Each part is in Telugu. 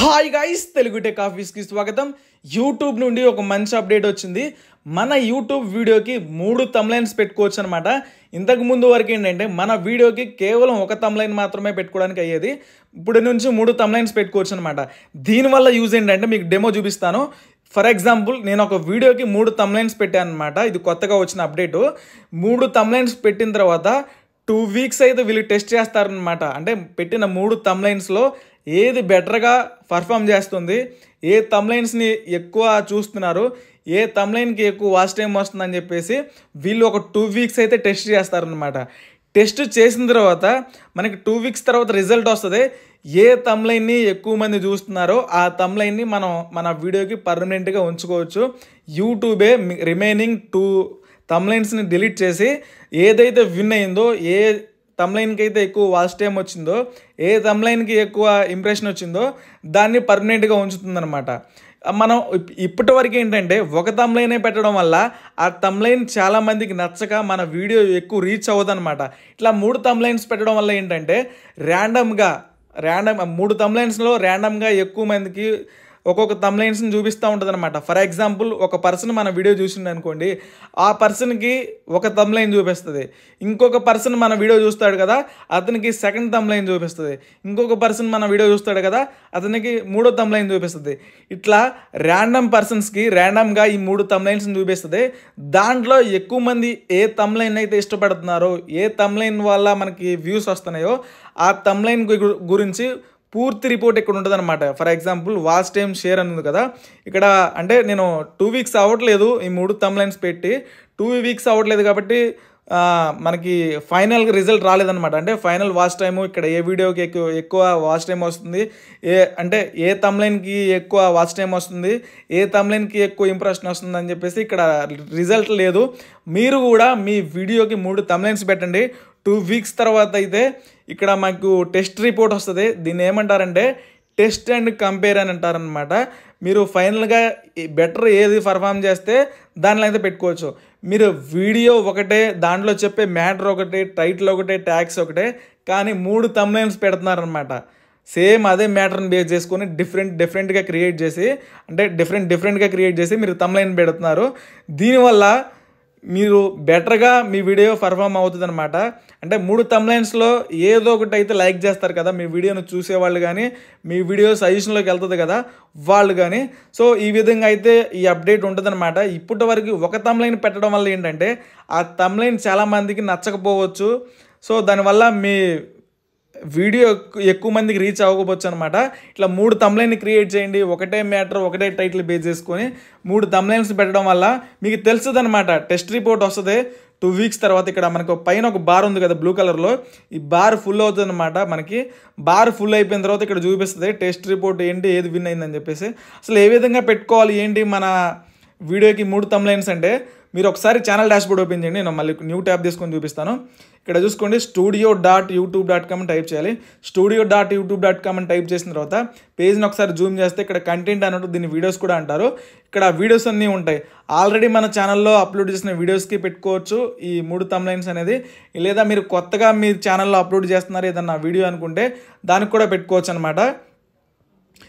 హాయ్ గాయస్ తెలుగు కాఫీస్కి స్వాగతం యూట్యూబ్ నుండి ఒక మంచి అప్డేట్ వచ్చింది మన యూట్యూబ్ వీడియోకి మూడు తమ్లైన్స్ పెట్టుకోవచ్చు అనమాట ఇంతకు ముందు వరకు ఏంటంటే మన వీడియోకి కేవలం ఒక తమ్లైన్ మాత్రమే పెట్టుకోవడానికి అయ్యేది ఇప్పుడు నుంచి మూడు తమ్లైన్స్ పెట్టుకోవచ్చు అనమాట దీనివల్ల యూజ్ ఏంటంటే మీకు డెమో చూపిస్తాను ఫర్ ఎగ్జాంపుల్ నేను ఒక వీడియోకి మూడు తమ్లైన్స్ పెట్టాను అనమాట ఇది కొత్తగా వచ్చిన అప్డేటు మూడు తమ్లైన్స్ పెట్టిన తర్వాత టూ వీక్స్ అయితే వీళ్ళు టెస్ట్ చేస్తారనమాట అంటే పెట్టిన మూడు తమ్లైన్స్లో ఏది బెటర్గా పర్ఫామ్ చేస్తుంది ఏ తమ్లైన్స్ని ఎక్కువ చూస్తున్నారు ఏ తమ్లైన్కి ఎక్కువ వాచ్ టైం వస్తుందని చెప్పేసి వీళ్ళు ఒక టూ వీక్స్ అయితే టెస్ట్ చేస్తారనమాట టెస్ట్ చేసిన తర్వాత మనకి టూ వీక్స్ తర్వాత రిజల్ట్ వస్తుంది ఏ తమ్లైన్ని ఎక్కువ మంది చూస్తున్నారో ఆ తమ్లైన్ని మనం మన వీడియోకి పర్మనెంట్గా ఉంచుకోవచ్చు యూట్యూబే రిమైనింగ్ టూ తమ్లైన్స్ని డిలీట్ చేసి ఏదైతే విన్ అయిందో ఏ తమ్లైన్కి అయితే ఎక్కువ వాచ్ టైం వచ్చిందో ఏ తమ్లైన్కి ఎక్కువ ఇంప్రెషన్ వచ్చిందో దాన్ని పర్మనెంట్గా అనమాట మనం ఇప్పటి వరకు ఏంటంటే ఒక తమ్లైనే పెట్టడం వల్ల ఆ తమ్లైన్ చాలామందికి నచ్చక మన వీడియో ఎక్కువ రీచ్ అనమాట ఇట్లా మూడు తమ్లైన్స్ పెట్టడం వల్ల ఏంటంటే ర్యాండమ్గా ర్యాండమ్ మూడు తమ్లైన్స్లో ర్యాండమ్గా ఎక్కువ మందికి ఒక్కొక్క తమ్లైన్స్ని చూపిస్తూ ఉంటుంది అనమాట ఫర్ ఎగ్జాంపుల్ ఒక పర్సన్ మన వీడియో చూసింది అనుకోండి ఆ పర్సన్కి ఒక తమ్లైన్ చూపిస్తుంది ఇంకొక పర్సన్ మన వీడియో చూస్తాడు కదా అతనికి సెకండ్ తమ్లైన్ చూపిస్తుంది ఇంకొక పర్సన్ మన వీడియో చూస్తాడు కదా అతనికి మూడో తమ్లైన్ చూపిస్తుంది ఇట్లా ర్యాండమ్ పర్సన్స్కి ర్యాండమ్గా ఈ మూడు తమ్లైన్స్ని చూపిస్తుంది దాంట్లో ఎక్కువ మంది ఏ తమ్లైన్ అయితే ఇష్టపడుతున్నారో ఏ తమ్లైన్ వల్ల మనకి వ్యూస్ వస్తున్నాయో ఆ తమ్లైన్ గురించి పూర్తి రిపోర్ట్ ఇక్కడ ఉంటుంది అనమాట for example watch time share అని కదా ఇక్కడ అంటే నేను టూ వీక్స్ అవ్వట్లేదు ఈ మూడు తమ్ లైన్స్ పెట్టి టూ వీక్స్ అవ్వట్లేదు కాబట్టి మనకి ఫైనల్ రిజల్ట్ రాలేదనమాట అంటే ఫైనల్ వాచ్ టైము ఇక్కడ ఏ వీడియోకి ఎక్కువ ఎక్కువ వాచ్ టైం వస్తుంది ఏ అంటే ఏ తమ్లైన్కి ఎక్కువ వాచ్ టైం వస్తుంది ఏ తమ్లైన్కి ఎక్కువ ఇంప్రెషన్ వస్తుంది అని చెప్పేసి ఇక్కడ రిజల్ట్ లేదు మీరు కూడా మీ వీడియోకి మూడు తమ్లైన్స్ పెట్టండి టూ వీక్స్ తర్వాత అయితే ఇక్కడ మాకు టెస్ట్ రిపోర్ట్ వస్తుంది దీన్ని ఏమంటారంటే టెస్ట్ అండ్ కంపేర్ అని అంటారనమాట మీరు ఫైనల్గా బెటర్ ఏది పర్ఫామ్ చేస్తే దానిలో అయితే పెట్టుకోవచ్చు మీరు వీడియో ఒకటే దాంట్లో చెప్పే మ్యాటర్ ఒకటి టైటిల్ ఒకటే ట్యాక్స్ ఒకటే కానీ మూడు తమ్లైన్స్ పెడుతున్నారనమాట సేమ్ అదే మ్యాటర్ని బేస్ చేసుకొని డిఫరెంట్ డిఫరెంట్గా క్రియేట్ చేసి అంటే డిఫరెంట్ డిఫరెంట్గా క్రియేట్ చేసి మీరు తమ్లైన్ పెడుతున్నారు దీనివల్ల మీరు బెటర్గా మీ వీడియో పర్ఫామ్ అవుతుంది అనమాట అంటే మూడు తమ్లైన్స్లో ఏదో ఒకటి అయితే లైక్ చేస్తారు కదా మీ వీడియోను చూసేవాళ్ళు కానీ మీ వీడియో సజెషన్లోకి వెళ్తుంది కదా వాళ్ళు కానీ సో ఈ విధంగా అయితే ఈ అప్డేట్ ఉంటుందన్నమాట ఇప్పటి వరకు ఒక తమ్లైన్ పెట్టడం వల్ల ఏంటంటే ఆ తమ్లైన్ చాలామందికి నచ్చకపోవచ్చు సో దానివల్ల మీ వీడియో ఎక్కువ మందికి రీచ్ అవ్వకపోవచ్చు అనమాట ఇట్లా మూడు తమ్లైన్ క్రియేట్ చేయండి ఒకటే మ్యాటర్ ఒకటే టైటిల్ బేస్ చేసుకొని మూడు తమ్లైన్స్ పెట్టడం వల్ల మీకు తెలుస్తుంది అనమాట టెస్ట్ రిపోర్ట్ వస్తుంది టూ వీక్స్ తర్వాత ఇక్కడ మనకు పైన ఒక బార్ ఉంది కదా బ్లూ కలర్లో ఈ బార్ ఫుల్ అవుతుంది అనమాట మనకి బార్ ఫుల్ అయిపోయిన తర్వాత ఇక్కడ చూపిస్తుంది టెస్ట్ రిపోర్ట్ ఏంటి ఏది విన్ అయిందని చెప్పేసి అసలు ఏ విధంగా పెట్టుకోవాలి ఏంటి మన వీడియోకి మూడు తమ్లైన్స్ అంటే మీరు ఒకసారి ఛానల్ డాష్ బోర్డ్ ఓపెన్ చేయండి నేను మళ్ళీ న్యూ ట్యాబ్ తీసుకొని చూపిస్తాను ఇక్కడ చూసుకోండి studio dot YouTube dot com type చేయాలి studio dot YouTube dot com అని టైప్ చేసిన తర్వాత పేజ్ని ఒకసారి జూమ్ చేస్తే ఇక్కడ కంటెంట్ అన్నట్టు దీన్ని వీడియోస్ కూడా అంటారు ఇక్కడ వీడియోస్ అన్నీ ఉంటాయి ఆల్రెడీ మన ఛానల్లో అప్లోడ్ చేసిన వీడియోస్కి పెట్టుకోవచ్చు ఈ మూడు తమ్లైన్స్ అనేది లేదా మీరు కొత్తగా మీ ఛానల్లో అప్లోడ్ చేస్తున్నారు ఏదన్నా వీడియో అనుకుంటే దానికి కూడా పెట్టుకోవచ్చు అనమాట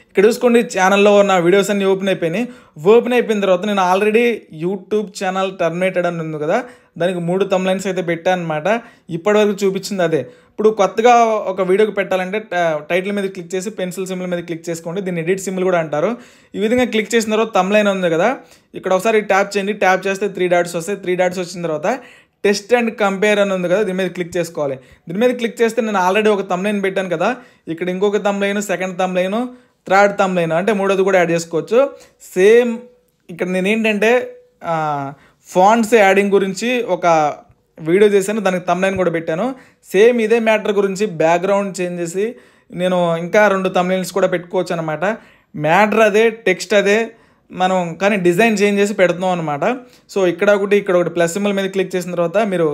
ఇక్కడ చూసుకోండి ఛానల్లో నా వీడియోస్ అన్నీ ఓపెన్ అయిపోయినాయి ఓపెన్ అయిపోయిన తర్వాత నేను ఆల్రెడీ యూట్యూబ్ ఛానల్ టర్మినేటెడ్ అని ఉంది కదా దానికి మూడు తమ్లైన్స్ అయితే పెట్టాను అనమాట ఇప్పటివరకు చూపించింది అదే ఇప్పుడు కొత్తగా ఒక వీడియోకి పెట్టాలంటే టైటిల్ మీద క్లిక్ చేసి పెన్సిల్ సింబల్ మీద క్లిక్ చేసుకోండి దీన్ని ఎడిట్ సింబల్ కూడా అంటారు ఈ విధంగా క్లిక్ చేసిన తర్వాత తమ్లైన్ ఉంది కదా ఇక్కడ ఒకసారి ట్యాప్ చేయండి ట్యాప్ చేస్తే త్రీ డాట్స్ వస్తాయి త్రీ డాట్స్ వచ్చిన తర్వాత టెస్ట్ అండ్ కంపేర్ అని ఉంది కదా దీని మీద క్లిక్ చేసుకోవాలి దీని మీద క్లిక్ చేస్తే నేను ఆల్రెడీ ఒక తమ్లైన్ పెట్టాను కదా ఇక్కడ ఇంకొక thumb line second thumb line third line అంటే మూడోది కూడా యాడ్ చేసుకోవచ్చు సేమ్ ఇక్కడ నేను ఏంటంటే ఫాంట్స్ యాడింగ్ గురించి ఒక వీడియో చేశాను దానికి లైన్ కూడా పెట్టాను సేమ్ ఇదే మ్యాటర్ గురించి బ్యాక్గ్రౌండ్ చేంజ్ చేసి నేను ఇంకా రెండు లైన్స్ కూడా పెట్టుకోవచ్చు అనమాట మ్యాటర్ అదే టెక్స్ట్ అదే మనం కానీ డిజైన్ చేంజ్ చేసి పెడుతున్నాం అనమాట సో ఇక్కడ ఒకటి ఇక్కడ ఒకటి ప్లస్ సింబల్ మీద క్లిక్ చేసిన తర్వాత మీరు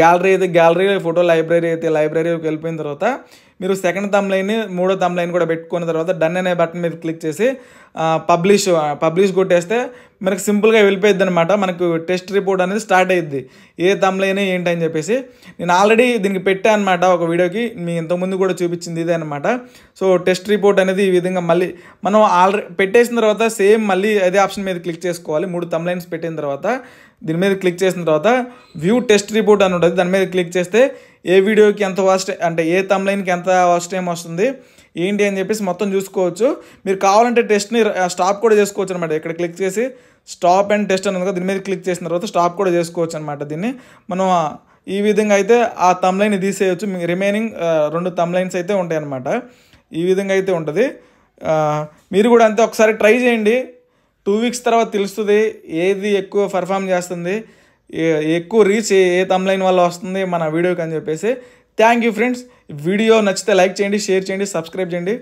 గ్యాలరీ అయితే గ్యాలరీ ఫోటో లైబ్రరీ అయితే లైబ్రరీకి వెళ్ళిపోయిన తర్వాత మీరు సెకండ్ థమ్ లైన్ మూడో థమ్ లైన్ కూడా పెట్టుకున్న తర్వాత డన్ అనే బటన్ మీద క్లిక్ చేసి పబ్లిష్ పబ్లిష్ కొట్టేస్తే మనకు సింపుల్గా వెళ్ళిపోయింది అనమాట మనకు టెస్ట్ రిపోర్ట్ అనేది స్టార్ట్ అయ్యింది ఏ ఏంటి ఏంటని చెప్పేసి నేను ఆల్రెడీ దీనికి పెట్టా అనమాట ఒక వీడియోకి మీ ఇంతకుముందు కూడా చూపించింది ఇదే అనమాట సో టెస్ట్ రిపోర్ట్ అనేది ఈ విధంగా మళ్ళీ మనం ఆల్రెడీ పెట్టేసిన తర్వాత సేమ్ మళ్ళీ అదే ఆప్షన్ మీద క్లిక్ చేసుకోవాలి మూడు లైన్స్ పెట్టిన తర్వాత దీని మీద క్లిక్ చేసిన తర్వాత వ్యూ టెస్ట్ రిపోర్ట్ అని ఉంటుంది దాని మీద క్లిక్ చేస్తే ఏ వీడియోకి ఎంత వాస్ట్ అంటే ఏ తమ్లైన్కి ఎంత వాస్ట్ టైం వస్తుంది ఏంటి అని చెప్పేసి మొత్తం చూసుకోవచ్చు మీరు కావాలంటే టెస్ట్ని స్టాప్ కూడా చేసుకోవచ్చు అనమాట ఇక్కడ క్లిక్ చేసి స్టాప్ అండ్ టెస్ట్ అనేది దీని మీద క్లిక్ చేసిన తర్వాత స్టాప్ కూడా చేసుకోవచ్చు అనమాట దీన్ని మనం ఈ విధంగా అయితే ఆ తమ్లైన్ తీసేయచ్చు రిమైనింగ్ రెండు తమ్లైన్స్ అయితే ఉంటాయి అనమాట ఈ విధంగా అయితే ఉంటుంది మీరు కూడా అంతే ఒకసారి ట్రై చేయండి టూ వీక్స్ తర్వాత తెలుస్తుంది ఏది ఎక్కువ పర్ఫామ్ చేస్తుంది ఎక్కువ రీచ్ ఏ తమ్లైన్ వల్ల వస్తుంది మన వీడియోకి అని చెప్పేసి థ్యాంక్ యూ ఫ్రెండ్స్ వీడియో నచ్చితే లైక్ చేయండి షేర్ చేయండి సబ్స్క్రైబ్ చేయండి